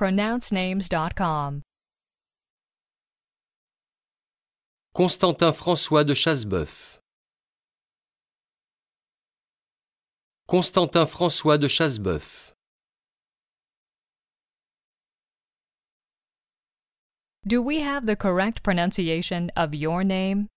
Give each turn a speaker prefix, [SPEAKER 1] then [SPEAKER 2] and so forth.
[SPEAKER 1] pronouncenames.com.
[SPEAKER 2] Constantin François de Chasseboeuf. Constantin François de Chasseboeuf.
[SPEAKER 1] Do we have the correct pronunciation of your name?